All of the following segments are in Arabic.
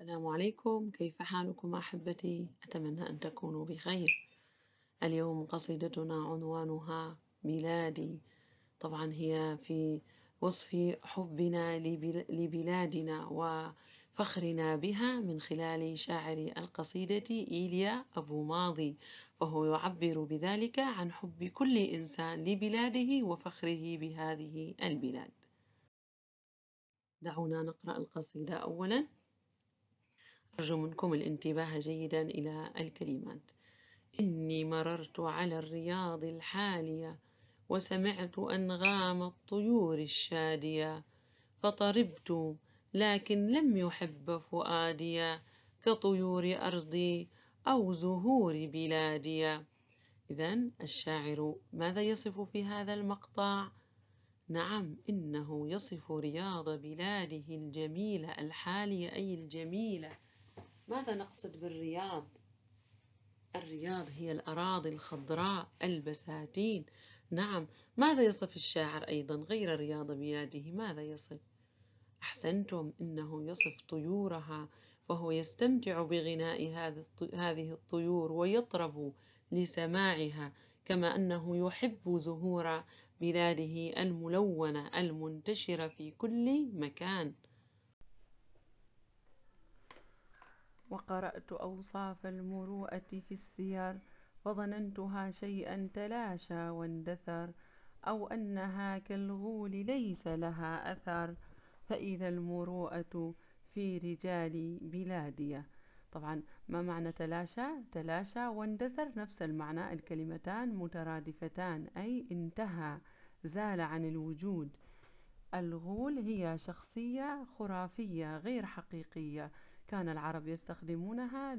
السلام عليكم كيف حالكم أحبتي أتمنى أن تكونوا بخير اليوم قصيدتنا عنوانها بلادي طبعا هي في وصف حبنا لبلادنا وفخرنا بها من خلال شاعر القصيدة إيليا أبو ماضي فهو يعبر بذلك عن حب كل إنسان لبلاده وفخره بهذه البلاد دعونا نقرأ القصيدة أولاً أرجو منكم الانتباه جيدا إلى الكلمات إني مررت على الرياض الحالية وسمعت أنغام الطيور الشادية فطربت لكن لم يحب فؤادي كطيور أرضي أو زهور بلادي إذا الشاعر ماذا يصف في هذا المقطع؟ نعم إنه يصف رياض بلاده الجميلة الحالية أي الجميلة ماذا نقصد بالرياض الرياض هي الأراضي الخضراء البساتين نعم ماذا يصف الشاعر أيضا غير الرياض بلاده ماذا يصف أحسنتم إنه يصف طيورها فهو يستمتع بغناء هذه الطيور ويطرب لسماعها كما أنه يحب زهور بلاده الملونة المنتشرة في كل مكان وقرأت أوصاف المروءة في السير فظننتها شيئا تلاشى واندثر أو أنها كالغول ليس لها أثر فإذا المروءة في رجال بلادية طبعا ما معنى تلاشى؟ تلاشى واندثر نفس المعنى الكلمتان مترادفتان أي انتهى زال عن الوجود الغول هي شخصية خرافية غير حقيقية كان العرب يستخدمونها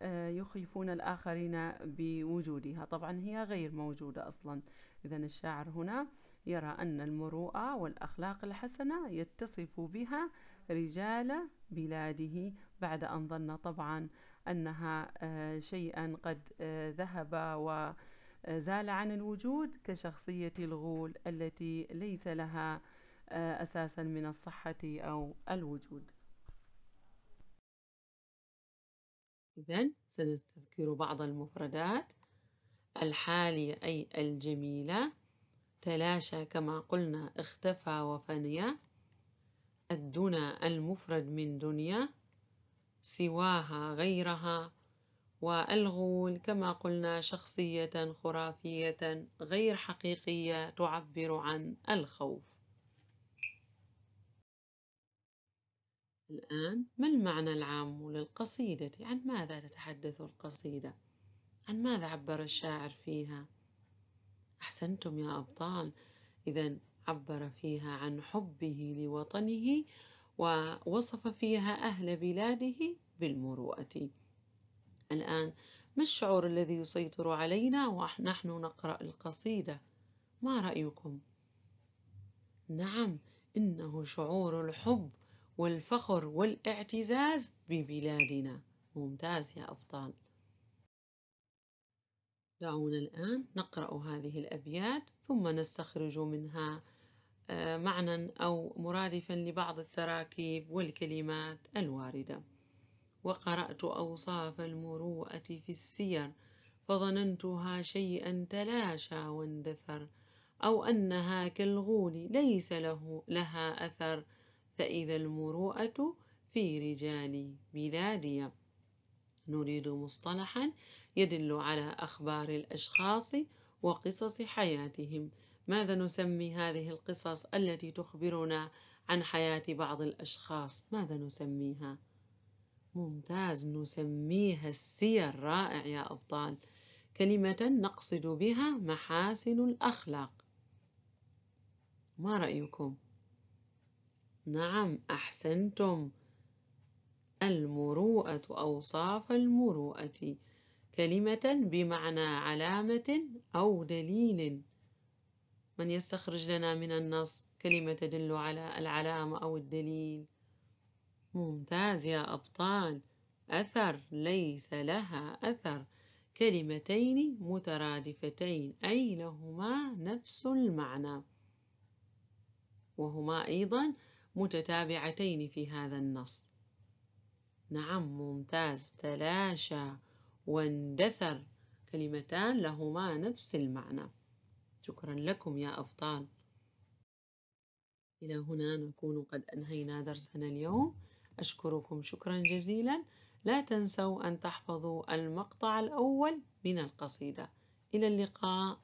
ليخيفون آه، الآخرين بوجودها طبعا هي غير موجودة أصلا إذا الشاعر هنا يرى أن المروءة والأخلاق الحسنة يتصف بها رجال بلاده بعد أن ظن طبعا أنها آه، شيئا قد آه، ذهب وزال عن الوجود كشخصية الغول التي ليس لها أساسا من الصحة أو الوجود إذا سنستذكر بعض المفردات الحالية أي الجميلة تلاشى كما قلنا اختفى وفني الدنا المفرد من دنيا سواها غيرها والغول كما قلنا شخصيه خرافيه غير حقيقيه تعبر عن الخوف الآن ما المعنى العام للقصيدة؟ عن ماذا تتحدث القصيدة؟ عن ماذا عبر الشاعر فيها؟ أحسنتم يا أبطال إذا عبر فيها عن حبه لوطنه ووصف فيها أهل بلاده بالمروءة الآن ما الشعور الذي يسيطر علينا ونحن نقرأ القصيدة؟ ما رأيكم؟ نعم إنه شعور الحب والفخر والاعتزاز ببلادنا ممتاز يا أبطال دعونا الآن نقرأ هذه الأبيات ثم نستخرج منها آه، معنى أو مرادفا لبعض التراكيب والكلمات الواردة وقرأت أوصاف المروءة في السير فظننتها شيئا تلاشى واندثر أو أنها كالغول ليس له لها أثر فإذا المروءة في رجال بلادي نريد مصطلحا يدل على أخبار الأشخاص وقصص حياتهم ماذا نسمي هذه القصص التي تخبرنا عن حياة بعض الأشخاص ماذا نسميها؟ ممتاز نسميها السير رائع يا أبطال كلمة نقصد بها محاسن الأخلاق ما رأيكم؟ نعم أحسنتم المروءة أوصاف المروءة كلمة بمعنى علامة أو دليل من يستخرج لنا من النص كلمة تدل على العلامة أو الدليل ممتاز يا أبطال أثر ليس لها أثر كلمتين مترادفتين أي لهما نفس المعنى وهما أيضا متتابعتين في هذا النص نعم ممتاز تلاشى واندثر كلمتان لهما نفس المعنى شكرا لكم يا أبطال إلى هنا نكون قد أنهينا درسنا اليوم أشكركم شكرا جزيلا لا تنسوا أن تحفظوا المقطع الأول من القصيدة إلى اللقاء